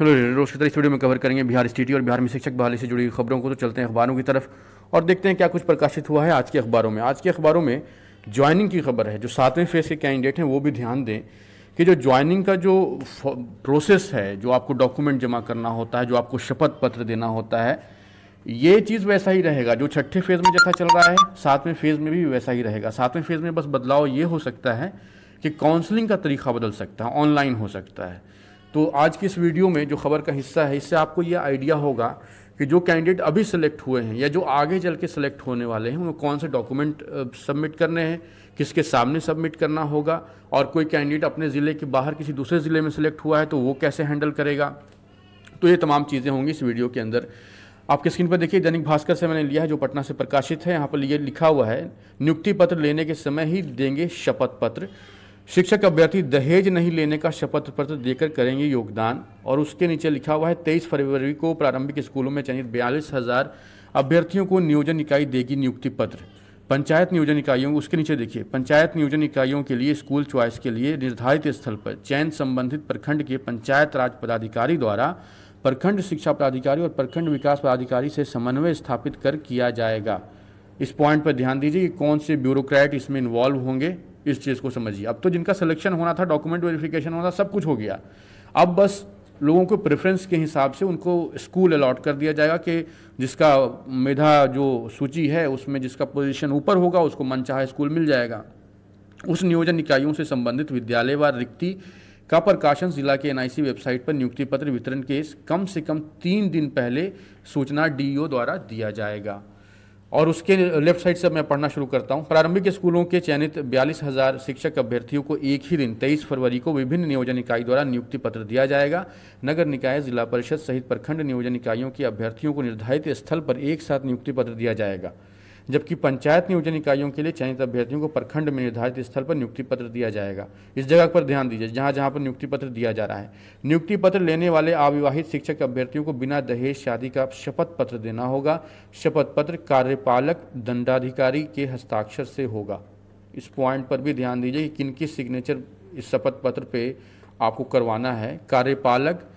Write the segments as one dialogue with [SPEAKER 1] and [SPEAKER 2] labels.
[SPEAKER 1] hello तरह इस video में कवर करेंगे बिहार स्टेटी और बिहार में शिक्षक बहाली से जुड़ी खबरों को तो चलते हैं अखबारों की तरफ और देखते हैं क्या कुछ प्रकाशित हुआ है आज के अखबारों में आज के अखबारों में ज्वाइनिंग की खबर है जो सातवें फेज के कैंडिडेट हैं वो भी ध्यान दें कि जो ज्वाइनिंग का जो प्रोसेस है जो आपको डॉक्यूमेंट जमा करना होता है जो आपको शपथ पत्र देना होता है ये चीज़ वैसा ही रहेगा जो छठे फेज़ में जैसा चल रहा है सातवें फेज़ में भी वैसा ही रहेगा सातवें फेज़ में बस बदलाव ये हो सकता है कि काउंसलिंग का तरीका बदल सकता है ऑनलाइन हो सकता है तो आज की इस वीडियो में जो खबर का हिस्सा है इससे आपको ये आइडिया होगा कि जो कैंडिडेट अभी सेलेक्ट हुए हैं या जो आगे चल के सिलेक्ट होने वाले हैं उन्हें कौन से डॉक्यूमेंट सबमिट करने हैं किसके सामने सबमिट करना होगा और कोई कैंडिडेट अपने ज़िले के बाहर किसी दूसरे ज़िले में सेलेक्ट हुआ है तो वो कैसे हैंडल करेगा तो ये तमाम चीज़ें होंगी इस वीडियो के अंदर आपके स्क्रीन पर देखिए दैनिक भास्कर से मैंने लिया है जो पटना से प्रकाशित है यहाँ पर ये लिखा हुआ है नियुक्ति पत्र लेने के समय ही देंगे शपथ पत्र शिक्षक अभ्यर्थी दहेज नहीं लेने का शपथ पत्र देकर करेंगे योगदान और उसके नीचे लिखा हुआ है तेईस फरवरी को प्रारंभिक स्कूलों में चयनित बयालीस हज़ार अभ्यर्थियों को नियोजन इकाई देगी नियुक्ति पत्र पंचायत नियोजन इकाइयों उसके नीचे देखिए पंचायत नियोजन इकाइयों के लिए स्कूल च्वाइस के लिए निर्धारित स्थल पर चयन संबंधित प्रखंड के पंचायत राज पदाधिकारी द्वारा प्रखंड शिक्षा पदाधिकारी और प्रखंड विकास पदाधिकारी से समन्वय स्थापित कर किया जाएगा इस पॉइंट पर ध्यान दीजिए कि कौन से ब्यूरोक्रेट इसमें इन्वॉल्व होंगे इस चीज़ को समझिए अब तो जिनका सिलेक्शन होना था डॉक्यूमेंट वेरिफिकेशन होना था सब कुछ हो गया अब बस लोगों को प्रेफरेंस के हिसाब से उनको स्कूल अलॉट कर दिया जाएगा कि जिसका मेधा जो सूची है उसमें जिसका पोजीशन ऊपर होगा उसको मनचाहा स्कूल मिल जाएगा उस नियोजन इकाइयों से संबंधित विद्यालय व रिक्ति का प्रकाशन जिला के एनआईसी वेबसाइट पर नियुक्ति पत्र वितरण के कम से कम तीन दिन पहले सूचना डीईओ द्वारा दिया जाएगा और उसके लेफ्ट साइड से मैं पढ़ना शुरू करता हूँ प्रारंभिक स्कूलों के चयनित बयालीस हज़ार शिक्षक अभ्यर्थियों को एक ही दिन 23 फरवरी को विभिन्न नियोजन इकाई द्वारा नियुक्ति पत्र दिया जाएगा नगर निकाय जिला परिषद सहित प्रखंड नियोजन इकाइयों के अभ्यर्थियों को निर्धारित स्थल पर एक साथ नियुक्ति पत्र दिया जाएगा जबकि पंचायत नियोजन इकाइयों के लिए चयनित अभ्यर्थियों को प्रखंड में निर्धारित स्थल पर नियुक्ति पत्र दिया जाएगा इस जगह पर ध्यान दीजिए जहाँ जहाँ पर नियुक्ति पत्र दिया जा रहा है नियुक्ति पत्र लेने वाले अविवाहित शिक्षक अभ्यर्थियों को बिना दहेज शादी का शपथ पत्र देना होगा शपथ पत्र कार्यपालक दंडाधिकारी के हस्ताक्षर से होगा इस पॉइंट पर भी ध्यान दीजिए कि किन किस सिग्नेचर इस शपथ पत्र पे आपको करवाना है कार्यपालक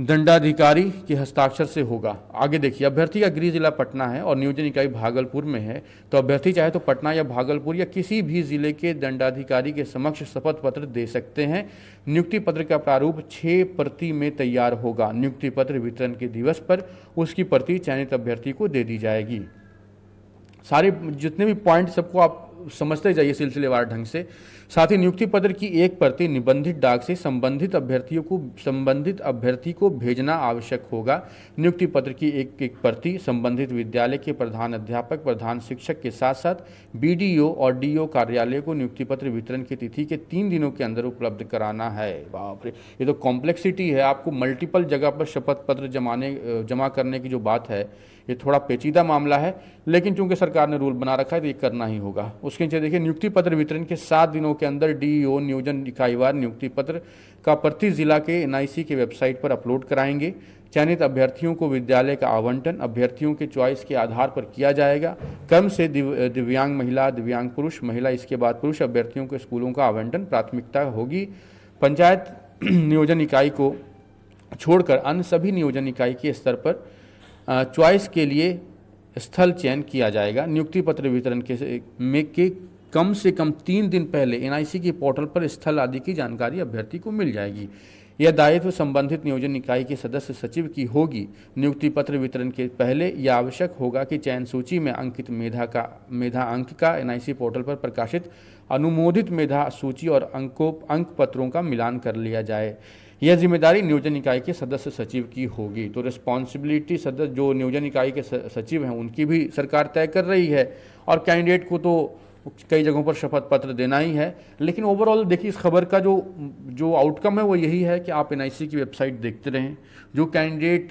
[SPEAKER 1] दंडाधिकारी के हस्ताक्षर से होगा आगे देखिए अभ्यर्थी का गृह जिला पटना है और नियोजन इकाई भागलपुर में है तो अभ्यर्थी चाहे तो पटना या भागलपुर या किसी भी जिले के दंडाधिकारी के समक्ष शपथ पत्र दे सकते हैं नियुक्ति पत्र का प्रारूप छः प्रति में तैयार होगा नियुक्ति पत्र वितरण के दिवस पर उसकी प्रति चयनित अभ्यर्थी को दे दी जाएगी सारे जितने भी पॉइंट सबको आप समझते जाइए सिलसिलेवार ढंग से साथ ही नियुक्ति पत्र की एक प्रति निबंधित डाक से संबंधित अभ्यर्थियों को संबंधित अभ्यर्थी को भेजना आवश्यक होगा नियुक्ति पत्र की एक एक प्रति संबंधित विद्यालय के प्रधान अध्यापक प्रधान शिक्षक के साथ साथ बीडीओ और डीओ कार्यालय को नियुक्ति पत्र वितरण की तिथि के तीन दिनों के अंदर उपलब्ध कराना है बाप रे ये तो कॉम्प्लेक्सिटी है आपको मल्टीपल जगह पर शपथ पत्र जमाने जमा करने की जो बात है ये थोड़ा पेचीदा मामला है लेकिन चूंकि सरकार ने रूल बना रखा है तो ये करना ही होगा उस उसके नीचे देखिए नियुक्ति पत्र वितरण के सात दिनों के अंदर डीईओ e नियोजन इकाईवार नियुक्ति पत्र का प्रति जिला के एनआईसी के वेबसाइट पर अपलोड कराएंगे चयनित अभ्यर्थियों को विद्यालय का आवंटन अभ्यर्थियों के चॉइस के आधार पर किया जाएगा क्रम से दिव, दिव्यांग महिला दिव्यांग पुरुष महिला इसके बाद पुरुष अभ्यर्थियों के स्कूलों का आवंटन प्राथमिकता होगी पंचायत नियोजन इकाई को छोड़कर अन्य सभी नियोजन इकाई के स्तर पर चॉइस के लिए स्थल चयन किया जाएगा नियुक्ति पत्र वितरण के में के कम से कम तीन दिन पहले एनआईसी के पोर्टल पर स्थल आदि की जानकारी अभ्यर्थी को मिल जाएगी यह दायित्व संबंधित नियोजन इकाई के सदस्य सचिव की होगी नियुक्ति पत्र वितरण के पहले यह आवश्यक होगा कि चयन सूची में अंकित मेधा का मेधा अंक का एनआईसी पोर्टल पर प्रकाशित अनुमोदित मेधा सूची और अंकों अंक पत्रों का मिलान कर लिया जाए यह जिम्मेदारी नियोजन इकाई के सदस्य सचिव की होगी तो रिस्पॉन्सिबिलिटी सदस्य जो नियोजन इकाई के सचिव हैं उनकी भी सरकार तय कर रही है और कैंडिडेट को तो कई जगहों पर शपथ पत्र देना ही है लेकिन ओवरऑल देखिए इस खबर का जो जो आउटकम है वो यही है कि आप एन की वेबसाइट देखते रहें जो कैंडिडेट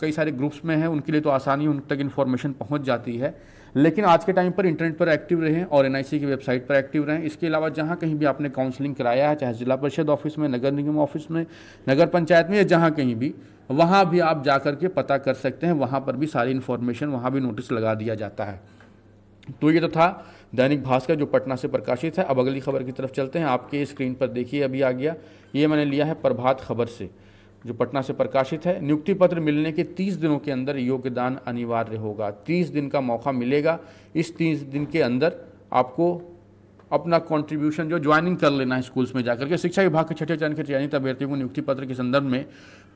[SPEAKER 1] कई सारे ग्रुप्स में हैं उनके लिए तो आसानी उन तक इन्फॉर्मेशन पहुंच जाती है लेकिन आज के टाइम पर इंटरनेट पर एक्टिव रहें और एन की वेबसाइट पर एक्टिव रहें इसके अलावा जहाँ कहीं भी आपने काउंसलिंग कराया है चाहे जिला परिषद ऑफिस में नगर निगम ऑफिस में नगर पंचायत में या जहाँ कहीं भी वहाँ भी आप जा के पता कर सकते हैं वहाँ पर भी सारी इन्फॉर्मेशन वहाँ भी नोटिस लगा दिया जाता है तो ये तो था दैनिक भास्कर जो पटना से प्रकाशित है अब अगली खबर की तरफ चलते हैं आपके स्क्रीन पर देखिए अभी आ गया ये मैंने लिया है प्रभात खबर से जो पटना से प्रकाशित है नियुक्ति पत्र मिलने के 30 दिनों के अंदर योगदान अनिवार्य होगा 30 दिन का मौका मिलेगा इस 30 दिन के अंदर आपको अपना कंट्रीब्यूशन जो ज्वाइनिंग कर लेना है स्कूल्स में जाकर के शिक्षा विभाग के छठे चरण के चयनित अभ्यर्थियों को नियुक्ति पत्र के संदर्भ में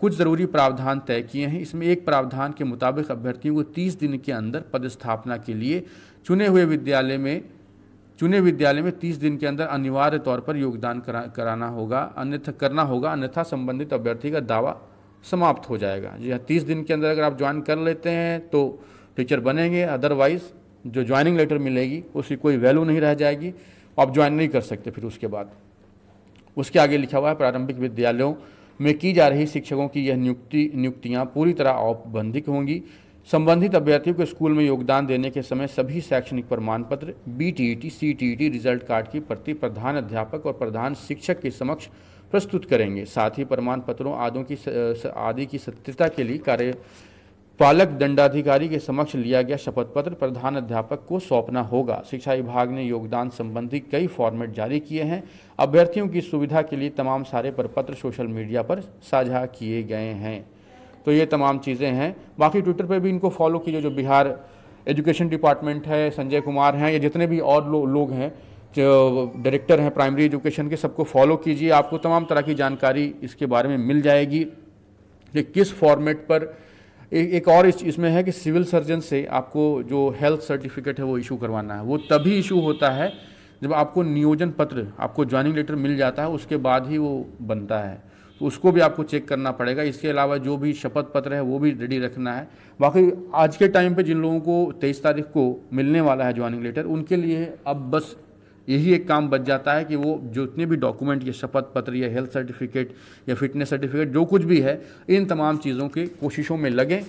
[SPEAKER 1] कुछ ज़रूरी प्रावधान तय किए हैं इसमें एक प्रावधान के मुताबिक अभ्यर्थियों को 30 दिन के अंदर पदस्थापना के लिए चुने हुए विद्यालय में चुने विद्यालय में तीस दिन के अंदर अनिवार्य तौर पर योगदान करा कराना होगा अन्यथा करना होगा अन्यथा संबंधित अभ्यर्थी का दावा समाप्त हो जाएगा जी हाँ तीस दिन के अंदर अगर आप ज्वाइन कर लेते हैं तो टीचर बनेंगे अदरवाइज जो ज्वाइनिंग लेटर मिलेगी उसकी कोई वैल्यू नहीं रह जाएगी आप ज्वाइन नहीं कर सकते फिर उसके बाद उसके आगे लिखा हुआ है प्रारंभिक विद्यालयों में की जा रही शिक्षकों की यह नियुक्ति नियुक्तियाँ पूरी तरह औपबंधिक होंगी संबंधित अभ्यर्थियों को स्कूल में योगदान देने के समय सभी शैक्षणिक प्रमाण पत्र B T T e C T T e result card की प्रति प्रधान अध्यापक और प्रधान शिक्षक के समक्ष प्रस्तुत करेंगे साथ ही प्रमाण पत्रों आदों की आदि की सत्यता के लिए कार्य पालक दंडाधिकारी के समक्ष लिया गया शपथ पत्र प्रधान अध्यापक को सौंपना होगा शिक्षा विभाग ने योगदान संबंधी कई फॉर्मेट जारी किए हैं अभ्यर्थियों की सुविधा के लिए तमाम सारे प्रपत्र सोशल मीडिया पर साझा किए गए हैं तो ये तमाम चीज़ें हैं बाकी ट्विटर पर भी इनको फॉलो कीजिए जो बिहार एजुकेशन डिपार्टमेंट है संजय कुमार हैं या जितने भी और लो, लोग हैं जो डायरेक्टर हैं प्राइमरी एजुकेशन के सबको फॉलो कीजिए आपको तमाम तरह की जानकारी इसके बारे में मिल जाएगी कि किस फॉर्मेट पर एक और इस इसमें है कि सिविल सर्जन से आपको जो हेल्थ सर्टिफिकेट है वो इशू करवाना है वो तभी इशू होता है जब आपको नियोजन पत्र आपको ज्वाइनिंग लेटर मिल जाता है उसके बाद ही वो बनता है तो उसको भी आपको चेक करना पड़ेगा इसके अलावा जो भी शपथ पत्र है वो भी रेडी रखना है बाकी आज के टाइम पे जिन लोगों को तेईस तारीख को मिलने वाला है ज्वाइनिंग लेटर उनके लिए अब बस यही एक काम बच जाता है कि वो जितने भी डॉक्यूमेंट या शपथ पत्र या हेल्थ सर्टिफिकेट या फिटनेस सर्टिफिकेट जो कुछ भी है इन तमाम चीज़ों की कोशिशों में लगें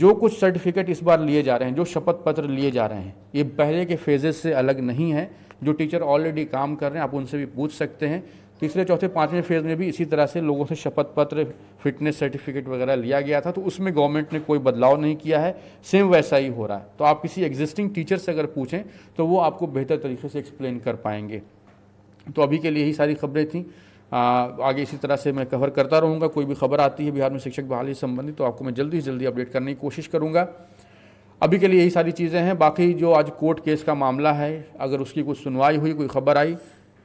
[SPEAKER 1] जो कुछ सर्टिफिकेट इस बार लिए जा रहे हैं जो शपथ पत्र लिए जा रहे हैं ये पहले के फेजेस से अलग नहीं है जो टीचर ऑलरेडी काम कर रहे हैं आप उनसे भी पूछ सकते हैं तीसरे चौथे पाँचवें फेज़ में भी इसी तरह से लोगों से शपथ पत्र फिटनेस सर्टिफिकेट वगैरह लिया गया था तो उसमें गवर्नमेंट ने कोई बदलाव नहीं किया है सेम वैसा ही हो रहा है तो आप किसी एग्जिस्टिंग टीचर से अगर पूछें तो वो आपको बेहतर तरीके से एक्सप्लेन कर पाएंगे तो अभी के लिए यही सारी खबरें थी आ, आगे इसी तरह से मैं कवर करता रहूँगा कोई भी खबर आती है बिहार में शिक्षक बहाली संबंधी संबंधित तो आपको मैं जल्दी से जल्दी अपडेट करने की कोशिश करूँगा अभी के लिए यही सारी चीज़ें हैं बाकी जो आज कोर्ट केस का मामला है अगर उसकी कुछ सुनवाई हुई कोई खबर आई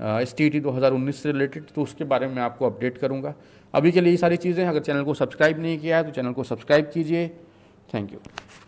[SPEAKER 1] एस टी टी से रिलेटेड तो उसके बारे में आपको अपडेट करूँगा अभी के लिए ये सारी चीज़ें अगर चैनल को सब्सक्राइब नहीं किया है तो चैनल को सब्सक्राइब कीजिए थैंक यू